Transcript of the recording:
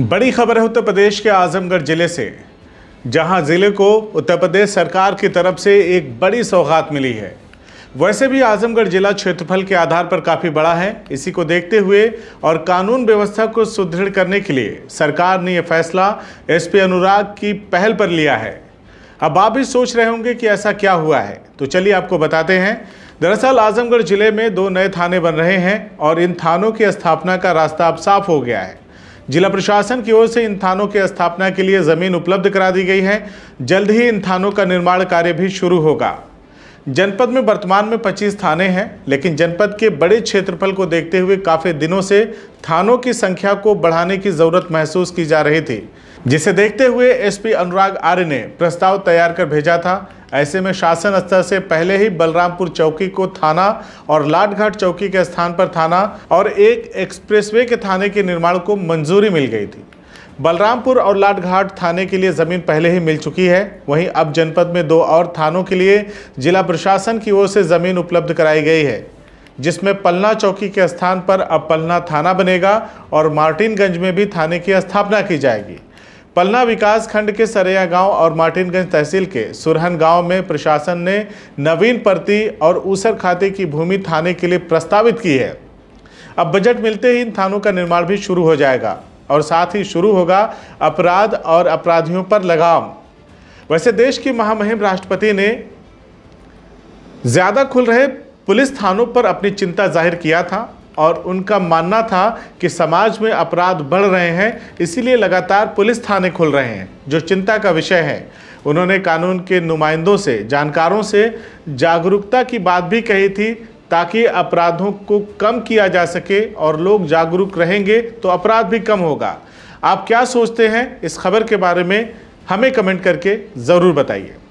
बड़ी खबर है उत्तर प्रदेश के आजमगढ़ ज़िले से जहां ज़िले को उत्तर प्रदेश सरकार की तरफ से एक बड़ी सौगात मिली है वैसे भी आजमगढ़ जिला क्षेत्रफल के आधार पर काफ़ी बड़ा है इसी को देखते हुए और कानून व्यवस्था को सुदृढ़ करने के लिए सरकार ने यह फैसला एसपी अनुराग की पहल पर लिया है अब आप भी सोच रहे होंगे कि ऐसा क्या हुआ है तो चलिए आपको बताते हैं दरअसल आजमगढ़ ज़िले में दो नए थाने बन रहे हैं और इन थानों की स्थापना का रास्ता अब साफ हो गया है जिला प्रशासन की ओर से इन थानों की स्थापना के लिए जमीन उपलब्ध करा दी गई है जल्द ही इन थानों का निर्माण कार्य भी शुरू होगा जनपद में वर्तमान में 25 थाने हैं लेकिन जनपद के बड़े क्षेत्रफल को देखते हुए काफ़ी दिनों से थानों की संख्या को बढ़ाने की ज़रूरत महसूस की जा रही थी जिसे देखते हुए एसपी अनुराग आर्य ने प्रस्ताव तैयार कर भेजा था ऐसे में शासन स्तर से पहले ही बलरामपुर चौकी को थाना और लाटघाट चौकी के स्थान पर थाना और एक एक्सप्रेसवे के थाने के निर्माण को मंजूरी मिल गई थी बलरामपुर और लाटघाट थाने के लिए ज़मीन पहले ही मिल चुकी है वहीं अब जनपद में दो और थानों के लिए जिला प्रशासन की ओर से ज़मीन उपलब्ध कराई गई है जिसमें पलना चौकी के स्थान पर अब पलना थाना बनेगा और मार्टिनगंज में भी थाने की स्थापना की जाएगी पलना विकास खंड के सरैया गांव और मार्टिनगंज तहसील के सुरहन गांव में प्रशासन ने नवीन परती और ऊसर खाते की भूमि थाने के लिए प्रस्तावित की है अब बजट मिलते ही इन थानों का निर्माण भी शुरू हो जाएगा और साथ ही शुरू होगा अपराध और अपराधियों पर लगाम वैसे देश की महामहिम राष्ट्रपति ने ज़्यादा खुल रहे पुलिस थानों पर अपनी चिंता जाहिर किया था और उनका मानना था कि समाज में अपराध बढ़ रहे हैं इसीलिए लगातार पुलिस थाने खुल रहे हैं जो चिंता का विषय है उन्होंने कानून के नुमाइंदों से जानकारों से जागरूकता की बात भी कही थी ताकि अपराधों को कम किया जा सके और लोग जागरूक रहेंगे तो अपराध भी कम होगा आप क्या सोचते हैं इस खबर के बारे में हमें कमेंट करके ज़रूर बताइए